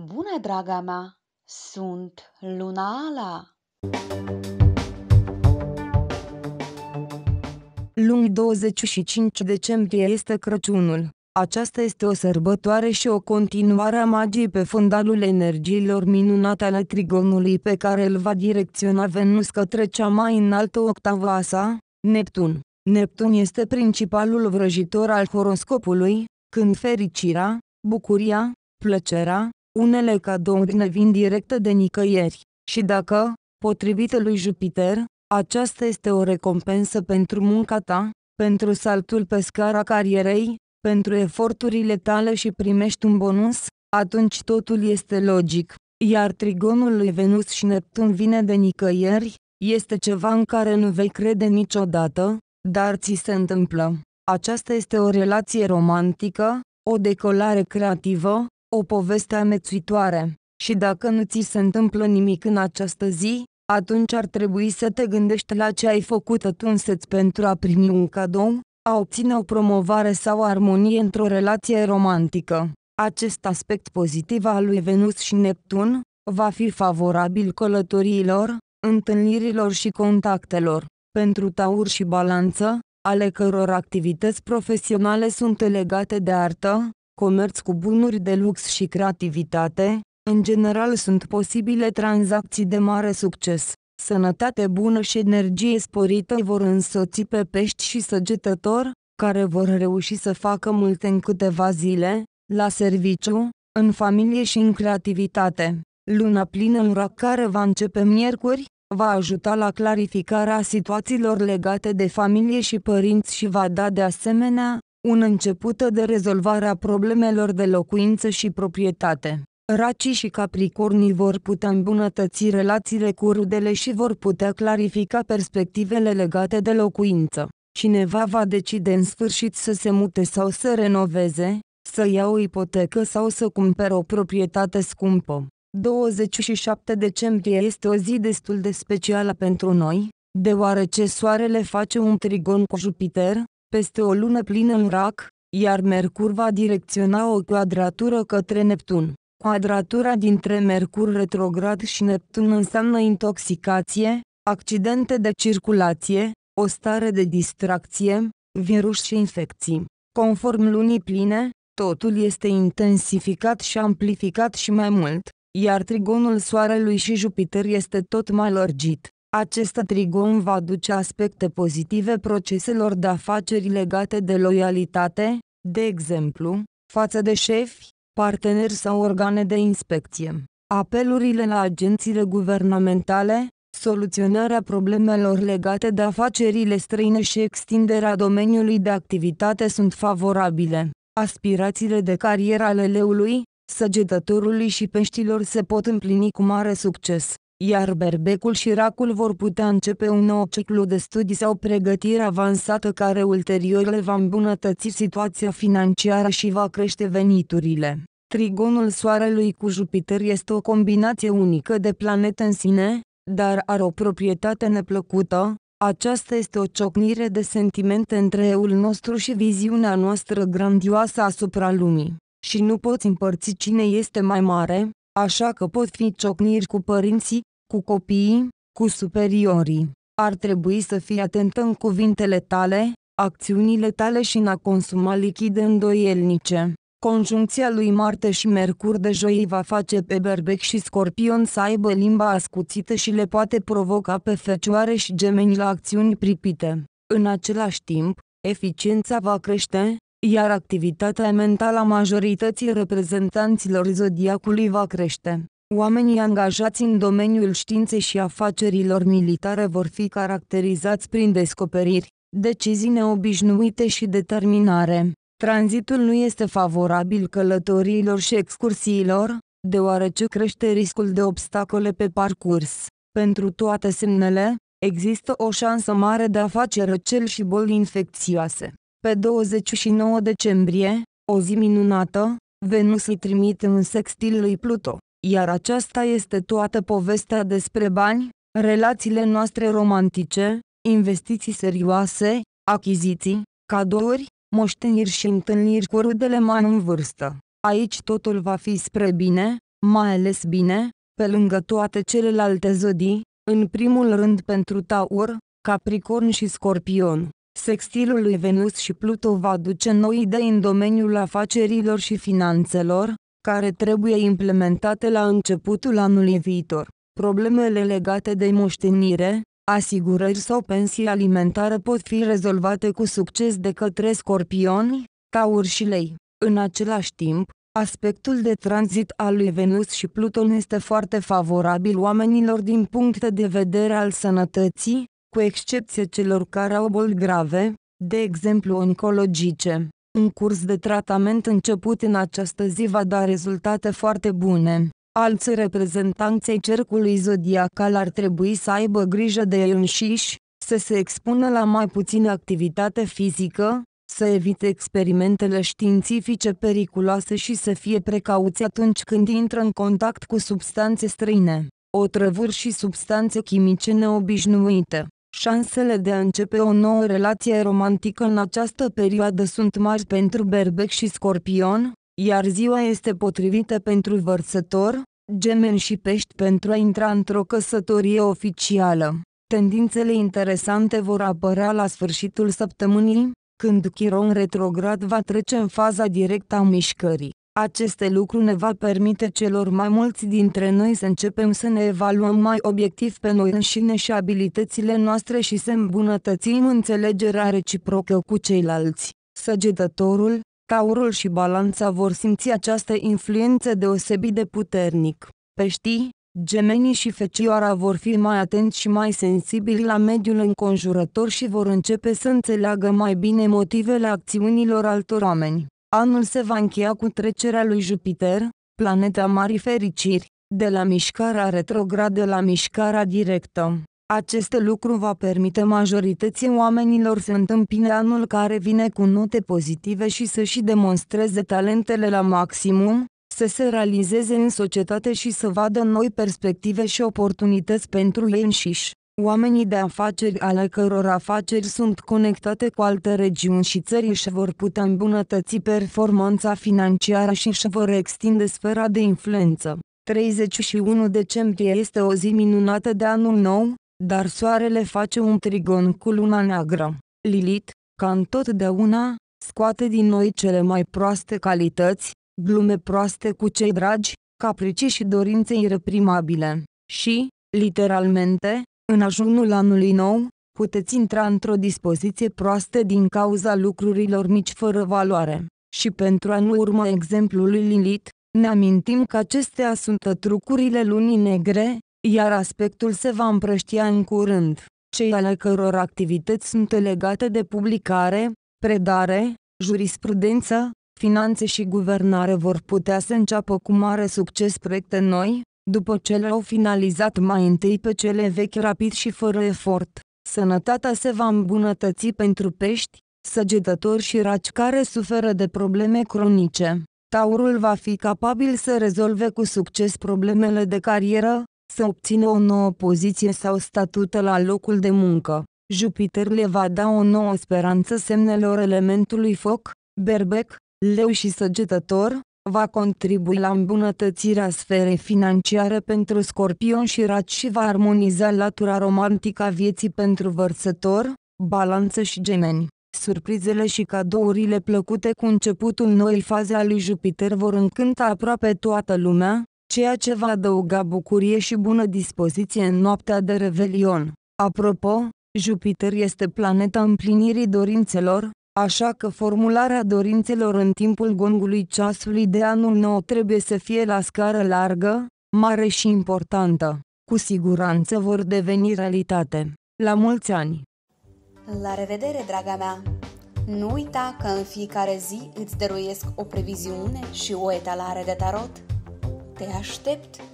Bună, draga mea! Sunt Luna Ala! Luni 25 decembrie este Crăciunul. Aceasta este o sărbătoare și o continuare a magiei pe fundalul energiilor minunate ale trigonului pe care îl va direcționa Venus către cea mai înaltă octavă a sa, Neptun. Neptun este principalul vrăjitor al horoscopului, când fericirea, bucuria, plăcerea, unele cadouri ne vin directe de nicăieri. Și dacă, potrivit lui Jupiter, aceasta este o recompensă pentru munca ta, pentru saltul pe scara carierei, pentru eforturile tale și primești un bonus, atunci totul este logic. Iar trigonul lui Venus și Neptun vine de nicăieri, este ceva în care nu vei crede niciodată, dar ți se întâmplă. Aceasta este o relație romantică, o decolare creativă, o poveste amețuitoare. Și dacă nu ți se întâmplă nimic în această zi, atunci ar trebui să te gândești la ce ai făcut atunci pentru a primi un cadou, a obține o promovare sau armonie într-o relație romantică. Acest aspect pozitiv al lui Venus și Neptun va fi favorabil călătoriilor, întâlnirilor și contactelor. Pentru taur și balanță, ale căror activități profesionale sunt legate de artă, comerț cu bunuri de lux și creativitate, în general sunt posibile tranzacții de mare succes. Sănătate bună și energie sporită vor însoți pe pești și săgetător, care vor reuși să facă multe în câteva zile, la serviciu, în familie și în creativitate. Luna plină în rac care va începe miercuri, va ajuta la clarificarea situațiilor legate de familie și părinți și va da de asemenea un început de rezolvare a problemelor de locuință și proprietate. Racii și Capricornii vor putea îmbunătăți relațiile cu rudele și vor putea clarifica perspectivele legate de locuință. Cineva va decide în sfârșit să se mute sau să renoveze, să ia o ipotecă sau să cumpere o proprietate scumpă. 27 decembrie este o zi destul de specială pentru noi, deoarece Soarele face un trigon cu Jupiter, peste o lună plină în rac, iar Mercur va direcționa o quadratură către Neptun. Quadratura dintre Mercur retrograd și Neptun înseamnă intoxicație, accidente de circulație, o stare de distracție, virus și infecții. Conform lunii pline, totul este intensificat și amplificat și mai mult, iar trigonul Soarelui și Jupiter este tot mai lărgit. Acest trigon va aduce aspecte pozitive proceselor de afaceri legate de loialitate, de exemplu, față de șefi, parteneri sau organe de inspecție. Apelurile la agențiile guvernamentale, soluționarea problemelor legate de afacerile străine și extinderea domeniului de activitate sunt favorabile. Aspirațiile de carieră ale leului, săgetătorului și peștilor se pot împlini cu mare succes iar berbecul și racul vor putea începe un nou ciclu de studii sau pregătire avansată care ulterior le va îmbunătăți situația financiară și va crește veniturile. Trigonul Soarelui cu Jupiter este o combinație unică de planete în sine, dar are o proprietate neplăcută, aceasta este o ciocnire de sentimente între eul nostru și viziunea noastră grandioasă asupra lumii. Și nu poți împărți cine este mai mare, așa că pot fi ciocniri cu părinții, cu copiii, cu superiorii. Ar trebui să fii atent în cuvintele tale, acțiunile tale și în a consuma lichide îndoielnice. Conjuncția lui Marte și Mercur de joi va face pe berbec și scorpion să aibă limba ascuțită și le poate provoca pe fecioare și gemeni la acțiuni pripite. În același timp, eficiența va crește, iar activitatea mentală a majorității reprezentanților zodiacului va crește. Oamenii angajați în domeniul științei și afacerilor militare vor fi caracterizați prin descoperiri, decizii neobișnuite și determinare. Tranzitul nu este favorabil călătoriilor și excursiilor, deoarece crește riscul de obstacole pe parcurs. Pentru toate semnele, există o șansă mare de a face răcel și boli infecțioase. Pe 29 decembrie, o zi minunată, Venus îi trimite un sextil lui Pluto iar aceasta este toată povestea despre bani, relațiile noastre romantice, investiții serioase, achiziții, cadouri, moșteniri și întâlniri cu rudele mai în vârstă. Aici totul va fi spre bine, mai ales bine, pe lângă toate celelalte zodii, în primul rând pentru Taur, Capricorn și Scorpion. Sextilul lui Venus și Pluto va aduce noi idei în domeniul afacerilor și finanțelor, care trebuie implementate la începutul anului viitor. Problemele legate de moștenire, asigurări sau pensii alimentare pot fi rezolvate cu succes de către scorpioni, tauri și lei. În același timp, aspectul de tranzit al lui Venus și Pluton este foarte favorabil oamenilor din punct de vedere al sănătății, cu excepție celor care au boli grave, de exemplu oncologice. Un curs de tratament început în această zi va da rezultate foarte bune. Alți reprezentanței cercului zodiacal ar trebui să aibă grijă de ei înșiși, să se expună la mai puțină activitate fizică, să evite experimentele științifice periculoase și să fie precauți atunci când intră în contact cu substanțe străine, otrăvuri și substanțe chimice neobișnuite. Șansele de a începe o nouă relație romantică în această perioadă sunt mari pentru berbec și scorpion, iar ziua este potrivită pentru vărsător, gemeni și pești pentru a intra într-o căsătorie oficială. Tendințele interesante vor apărea la sfârșitul săptămânii, când Chiron retrograd va trece în faza directă a mișcării. Aceste lucruri ne va permite celor mai mulți dintre noi să începem să ne evaluăm mai obiectiv pe noi înșine și abilitățile noastre și să îmbunătățim înțelegerea reciprocă cu ceilalți. Săgetătorul, taurul și balanța vor simți această influență deosebit de puternic. Peștii, gemenii și fecioara vor fi mai atenți și mai sensibili la mediul înconjurător și vor începe să înțeleagă mai bine motivele acțiunilor altor oameni. Anul se va încheia cu trecerea lui Jupiter, planeta Marii Fericiri, de la mișcarea retrogradă la mișcarea directă. Acest lucru va permite majorității oamenilor să întâmpine anul care vine cu note pozitive și să-și demonstreze talentele la maximum, să se realizeze în societate și să vadă noi perspective și oportunități pentru ei înșiși. Oamenii de afaceri ale căror afaceri sunt conectate cu alte regiuni și țări își vor putea îmbunătăți performanța financiară și își vor extinde sfera de influență. 31 decembrie este o zi minunată de anul nou, dar soarele face un trigon cu luna neagră. Lilith, ca întotdeauna, scoate din noi cele mai proaste calități, glume proaste cu cei dragi, capricii și dorințe irreprimabile. Și, literalmente, în ajunul anului nou, puteți intra într-o dispoziție proastă din cauza lucrurilor mici fără valoare. Și pentru a nu urma lui Lilith, ne amintim că acestea sunt trucurile lunii negre, iar aspectul se va împrăștia în curând. Cei ale căror activități sunt legate de publicare, predare, jurisprudență, finanțe și guvernare vor putea să înceapă cu mare succes proiecte noi, după ce le-au finalizat mai întâi pe cele vechi rapid și fără efort, sănătatea se va îmbunătăți pentru pești, săgetători și raci care suferă de probleme cronice. Taurul va fi capabil să rezolve cu succes problemele de carieră, să obțină o nouă poziție sau statută la locul de muncă. Jupiter le va da o nouă speranță semnelor elementului foc, berbec, leu și săgetător, va contribui la îmbunătățirea sferei financiare pentru Scorpion și Rac și va armoniza latura romantică a vieții pentru vărsător, balanță și gemeni. Surprizele și cadourile plăcute cu începutul noii faze a lui Jupiter vor încânta aproape toată lumea, ceea ce va adăuga bucurie și bună dispoziție în noaptea de revelion. Apropo, Jupiter este planeta împlinirii dorințelor, Așa că formularea dorințelor în timpul gongului ceasului de anul nou trebuie să fie la scară largă, mare și importantă. Cu siguranță vor deveni realitate. La mulți ani! La revedere, draga mea! Nu uita că în fiecare zi îți dăruiesc o previziune și o etalare de tarot. Te aștept!